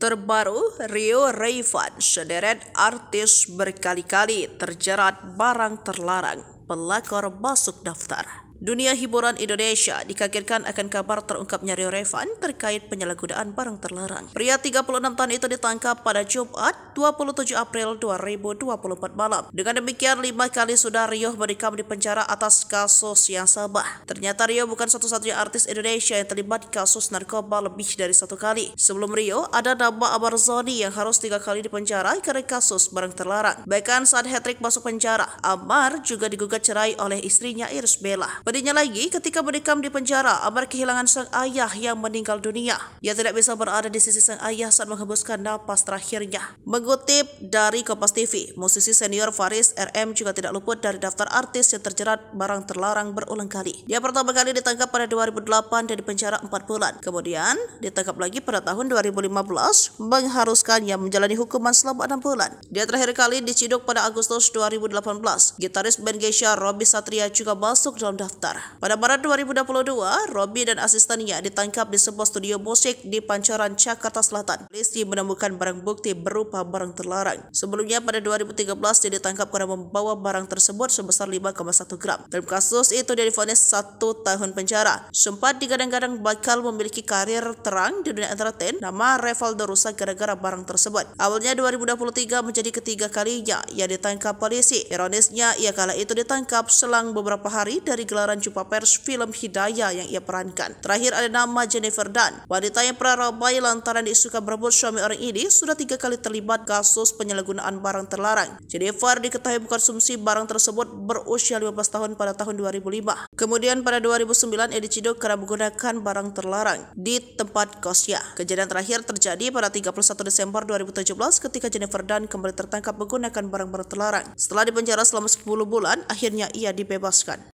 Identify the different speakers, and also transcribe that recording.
Speaker 1: Terbaru, Rio Rayvan, sederet artis berkali-kali terjerat barang terlarang, pelakor masuk daftar. Dunia hiburan Indonesia dikagetkan akan kabar terungkapnya Rio Revan terkait penyalahgunaan barang terlarang. Pria 36 tahun itu ditangkap pada Jumat 27 April 2024 malam. Dengan demikian, lima kali sudah Rio merekam di penjara atas kasus yang sama. Ternyata Rio bukan satu-satunya artis Indonesia yang terlibat kasus narkoba lebih dari satu kali. Sebelum Rio, ada nama Amar Zoni yang harus tiga kali dipenjara karena kasus barang terlarang. Bahkan saat Hetrik masuk penjara, Amar juga digugat cerai oleh istrinya Iris Bella. Pedihnya lagi, ketika berdekam di penjara, Amar kehilangan sang ayah yang meninggal dunia. Ia tidak bisa berada di sisi sang ayah saat menghembuskan napas terakhirnya. Mengutip dari Kompas TV, musisi senior Faris RM juga tidak luput dari daftar artis yang terjerat barang terlarang berulang kali. Dia pertama kali ditangkap pada 2008 dan dipenjara 4 bulan. Kemudian, ditangkap lagi pada tahun 2015, mengharuskannya menjalani hukuman selama 6 bulan. Dia terakhir kali diciduk pada Agustus 2018. Gitaris band Geisha Robby Satria juga masuk dalam daftar Mukhtar. Pada Maret 2022, Robby dan asistennya ditangkap di sebuah studio musik di Pancoran, Jakarta Selatan. Polisi menemukan barang bukti berupa barang terlarang. Sebelumnya pada 2013 dia ditangkap karena membawa barang tersebut sebesar 5,1 gram. Dalam kasus itu dia difonis satu tahun penjara. Sempat digadang-gadang bakal memiliki karir terang di dunia entertain, nama Revaldo rusak gara-gara barang tersebut. Awalnya 2023 menjadi ketiga kalinya ia ditangkap polisi. Ironisnya, ia kala itu ditangkap selang beberapa hari dari gelaran lantaran jumpa pers film Hidayah yang ia perankan. Terakhir ada nama Jennifer Dunn. Wanita yang pernah ramai lantaran diisukan berebut suami orang ini sudah tiga kali terlibat kasus penyalahgunaan barang terlarang. Jennifer diketahui mengkonsumsi barang tersebut berusia 15 tahun pada tahun 2005. Kemudian pada 2009 Edi Cido kerap menggunakan barang terlarang di tempat kosnya. Kejadian terakhir terjadi pada 31 Desember 2017 ketika Jennifer Dunn kembali tertangkap menggunakan barang-barang terlarang. Setelah dipenjara selama 10 bulan, akhirnya ia dibebaskan.